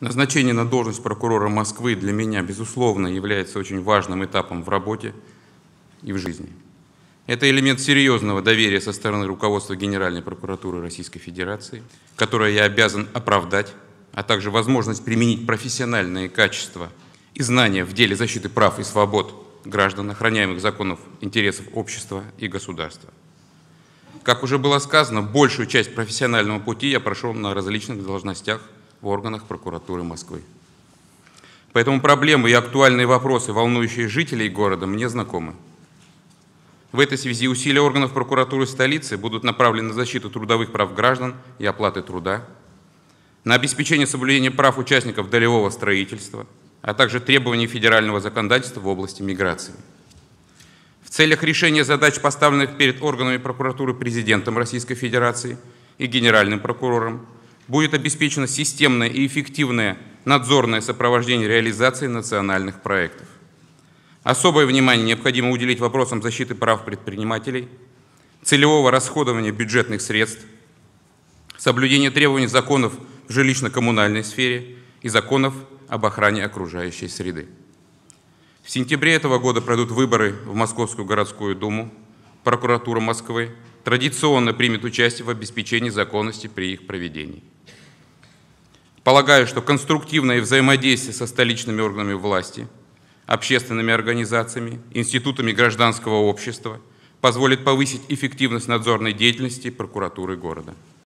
Назначение на должность прокурора Москвы для меня, безусловно, является очень важным этапом в работе и в жизни. Это элемент серьезного доверия со стороны руководства Генеральной прокуратуры Российской Федерации, которое я обязан оправдать, а также возможность применить профессиональные качества и знания в деле защиты прав и свобод граждан, охраняемых законов интересов общества и государства. Как уже было сказано, большую часть профессионального пути я прошел на различных должностях – в органах прокуратуры Москвы. Поэтому проблемы и актуальные вопросы, волнующие жителей города, мне знакомы. В этой связи усилия органов прокуратуры столицы будут направлены на защиту трудовых прав граждан и оплаты труда, на обеспечение соблюдения прав участников долевого строительства, а также требований федерального законодательства в области миграции. В целях решения задач, поставленных перед органами прокуратуры президентом Российской Федерации и генеральным прокурором, будет обеспечено системное и эффективное надзорное сопровождение реализации национальных проектов. Особое внимание необходимо уделить вопросам защиты прав предпринимателей, целевого расходования бюджетных средств, соблюдения требований законов в жилищно-коммунальной сфере и законов об охране окружающей среды. В сентябре этого года пройдут выборы в Московскую городскую думу. Прокуратура Москвы традиционно примет участие в обеспечении законности при их проведении. Полагаю, что конструктивное взаимодействие со столичными органами власти, общественными организациями, институтами гражданского общества позволит повысить эффективность надзорной деятельности прокуратуры города.